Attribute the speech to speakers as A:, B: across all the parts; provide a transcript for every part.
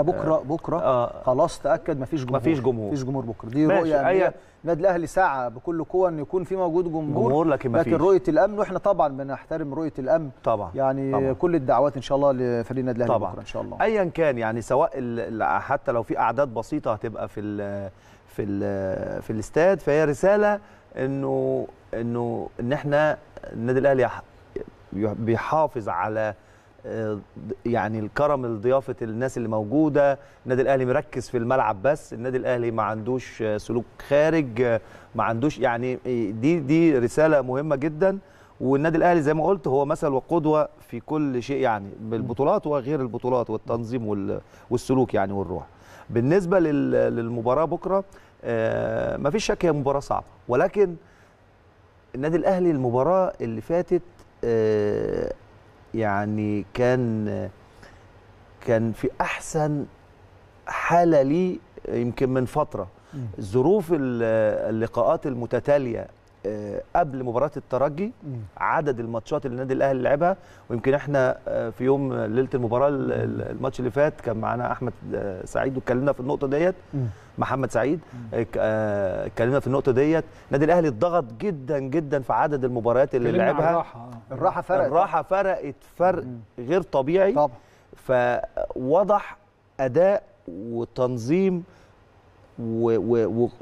A: احنا بكره آه. بكره آه خلاص تاكد مفيش جمهور مفيش جمهور مفيش جمهور بكره دي رؤيه أي... النادي الاهلي سعى بكل قوه ان يكون في موجود جمهور, جمهور لكن, مفيش. لكن رؤيه الامن واحنا طبعا بنحترم رؤيه الامن طبعا يعني طبعا. كل الدعوات ان شاء الله لفريق النادي الاهلي بكره ان شاء الله
B: ايا كان يعني سواء حتى لو في اعداد بسيطه هتبقى في الـ في الـ في الاستاد فهي رساله انه انه ان احنا النادي الاهلي بيحافظ على آه، يعني الكرم لضيافه الناس اللي موجوده النادي الاهلي مركز في الملعب بس النادي الاهلي ما عندوش سلوك خارج آه، ما عندوش يعني آه، دي دي رساله مهمه جدا والنادي الاهلي زي ما قلت هو مثل وقدوه في كل شيء يعني بالبطولات وغير البطولات والتنظيم والسلوك يعني والروح بالنسبه للمباراه بكره ما فيش شك هي مباراه صعبه ولكن النادي الاهلي المباراه اللي فاتت يعني كان كان في احسن حاله لي يمكن من فتره ظروف اللقاءات المتتاليه آه، قبل مباراه الترجي عدد الماتشات اللي النادي الاهلي لعبها ويمكن احنا آه، في يوم ليله المباراه الماتش اللي فات كان معانا احمد آه، سعيد واتكلمنا في النقطه ديت محمد سعيد اتكلمنا في النقطه ديت النادي الاهلي اتضغط جدا جدا في عدد المباريات اللي لعبها الراحه الراحه فرقت الراحه فرقت فرق غير طبيعي طبعا فوضح اداء وتنظيم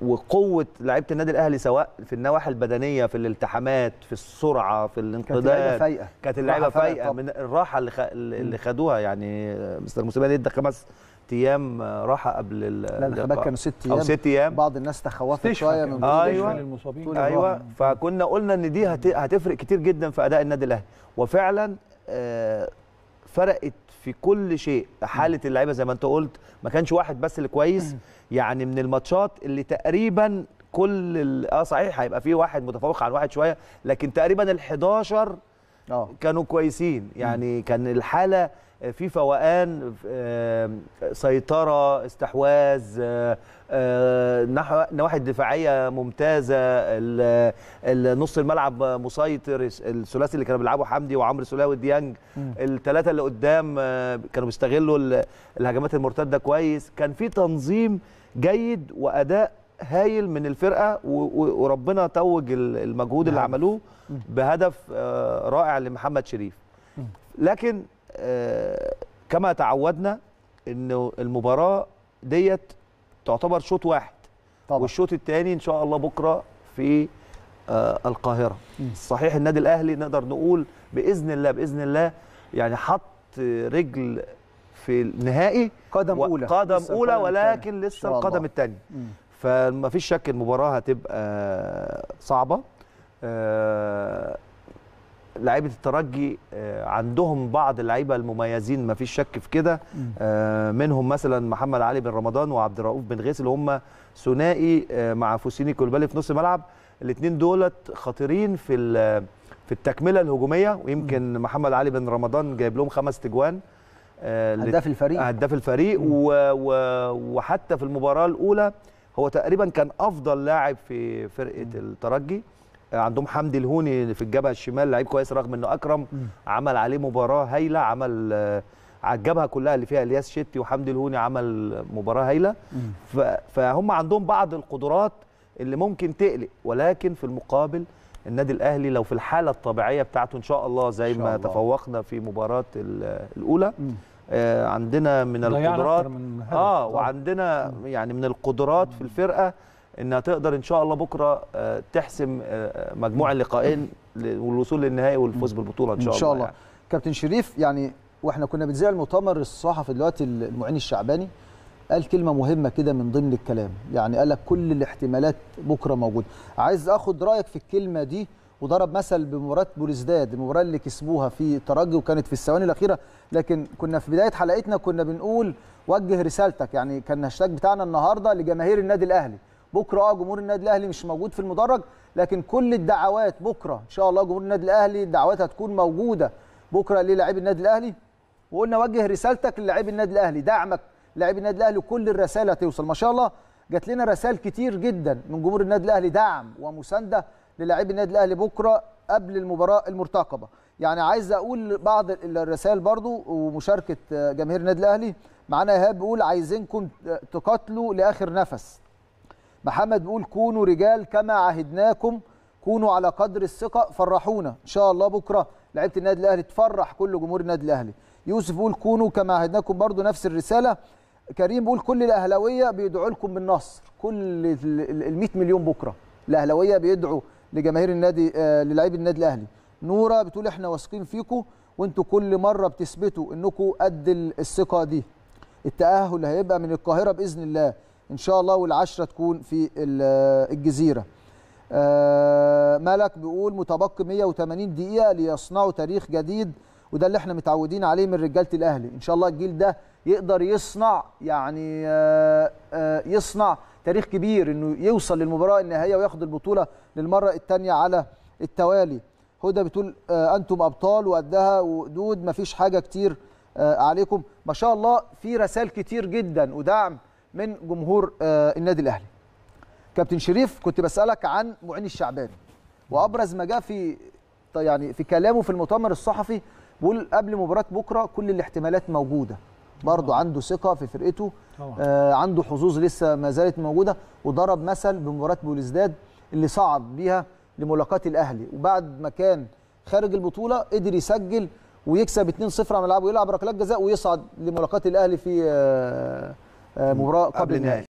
B: وقوه لعيبه النادي الاهلي سواء في النواحي البدنيه في الالتحامات في السرعه في الانقداد كانت اللعيبه فايقه من الراحه اللي خ... اللي خدوها يعني مستر موسيماني ادى خمس ايام راحه قبل لا الخباك كانوا ست ايام او ست ايام بعض الناس تخوفت شويه من ايوه المصابين ايوه فكنا قلنا ان دي هت... هتفرق كتير جدا في اداء النادي الاهلي وفعلا آه، فرقت في كل شيء حاله اللعيبه زي ما انت قلت ما كانش واحد بس اللي كويس يعني من الماتشات اللي تقريبا كل اه صحيح هيبقى في واحد متفوق عن واحد شويه لكن تقريبا ال 11 أوه. كانوا كويسين يعني م. كان الحاله آه، في فوقان آه، سيطره استحواذ آه، نواحي الدفاعيه ممتازه نص الملعب مسيطر الثلاثي اللي كانوا بيلعبوا حمدي وعمرو سلاوي ديانج الثلاثه اللي قدام كانوا بيستغلوا الهجمات المرتده كويس كان في تنظيم جيد واداء هايل من الفرقه وربنا توج المجهود اللي نعم. عملوه بهدف آه، رائع لمحمد شريف لكن آه، كما تعودنا ان المباراه ديت تعتبر شوط واحد طبعا. والشوط الثاني ان شاء الله بكره في آه، القاهره صحيح النادي الاهلي نقدر نقول باذن الله باذن الله يعني حط رجل في النهائي قدم اولى قدم اولى ولكن لسه القدم الثاني فما فيش شك المباراه هتبقى صعبه آه، لعيبه الترجي آه، عندهم بعض اللعيبه المميزين ما فيش شك في كده آه، منهم مثلا محمد علي بن رمضان وعبد الرؤوف بن غيث اللي هم ثنائي مع فوسيني كولبالي في نص الملعب الاثنين دولت خطيرين في في التكمله الهجوميه ويمكن محمد علي بن رمضان جايب لهم خمس تجوان هداف الفريق هداف الفريق وحتى في المباراه الاولى هو تقريبا كان افضل لاعب في فرقه الترجي آه، عندهم حمدي الهوني في الجبهه الشمال لعيب كويس رغم انه اكرم عمل عليه مباراه هايله عمل آه، على الجبهه كلها اللي فيها الياس شتي وحمدي الهوني عمل مباراه هايله فهم عندهم بعض القدرات اللي ممكن تقلق ولكن في المقابل النادي الاهلي لو في الحاله الطبيعيه بتاعته ان شاء الله زي شاء ما الله. تفوقنا في مباراه الاولى م. آه، عندنا من القدرات من اه وعندنا يعني من القدرات في الفرقه انها تقدر ان شاء الله بكره آه، تحسم آه، مجموع اللقاءين والوصول للنهائي والفوز بالبطوله ان شاء الله ان شاء الله يعني.
A: كابتن شريف يعني واحنا كنا بنذيع المؤتمر الصحفي دلوقتي المعين الشعباني قال كلمه مهمه كده من ضمن الكلام يعني قال لك كل الاحتمالات بكره موجوده عايز اخد رايك في الكلمه دي وضرب مثل بمباراه بوليزداد المباراه اللي كسبوها في ترجي وكانت في الثواني الاخيره لكن كنا في بدايه حلقتنا كنا بنقول وجه رسالتك يعني كان هاشتاج بتاعنا النهارده لجماهير النادي الاهلي بكره اه جمهور النادي الاهلي مش موجود في المدرج لكن كل الدعوات بكره ان شاء الله جمهور النادي الاهلي الدعوات هتكون موجوده بكره للاعبي النادي الاهلي وقلنا وجه رسالتك للاعبي النادي الاهلي دعمك لاعبي النادي الاهلي وكل الرسائل هتوصل ما شاء الله جات لنا رسائل كتير جدا من جمهور النادي الاهلي دعم ومسانده للاعبي النادي الاهلي بكره قبل المباراه المرتقبه يعني عايز اقول بعض الرسائل برضو ومشاركه جماهير النادي الاهلي معانا ايهاب بيقول عايزينكم تقاتلوا لاخر نفس محمد بيقول كونوا رجال كما عهدناكم كونوا على قدر الثقه فرحونا ان شاء الله بكره لعيبه النادي الاهلي تفرح كل جمهور النادي الاهلي يوسف بيقول كونوا كما عهدناكم برضو نفس الرساله كريم بيقول كل الاهلاويه بيدعوا لكم بالنصر كل ال 100 مليون بكره الاهلاويه بيدعوا لجماهير النادي آه، للاعيبي النادي الاهلي نوره بتقول احنا واثقين فيكم وانتوا كل مره بتثبتوا انكم قد الثقه دي التاهل هيبقى من القاهره باذن الله ان شاء الله والعشره تكون في آه، الجزيره آه، ملك بيقول متبقي 180 دقيقه ليصنعوا تاريخ جديد وده اللي احنا متعودين عليه من رجاله الاهلي ان شاء الله الجيل ده يقدر يصنع يعني آه، آه، يصنع تاريخ كبير انه يوصل للمباراه النهائيه وياخد البطوله للمره الثانيه على التوالي هدى بتقول آه، انتم ابطال وقدها ما مفيش حاجه كتير عليكم ما شاء الله في رسائل كتير جدا ودعم من جمهور النادي الاهلي كابتن شريف كنت بسالك عن معين الشعباني وابرز ما جاء في يعني في كلامه في المؤتمر الصحفي بيقول قبل مباراه بكره كل الاحتمالات موجوده برضه عنده ثقه في فرقته آه عنده حظوظ لسه ما زالت موجوده وضرب مثل بمباراه بوليزداد اللي صعد بيها لملاقاه الاهلي وبعد ما كان خارج البطوله قدر يسجل ويكسب 2-0 على ملعبه ويلعب ركلات جزاء ويصعد لملاقاه الاهلي في آه آه مباراه قبل النهائي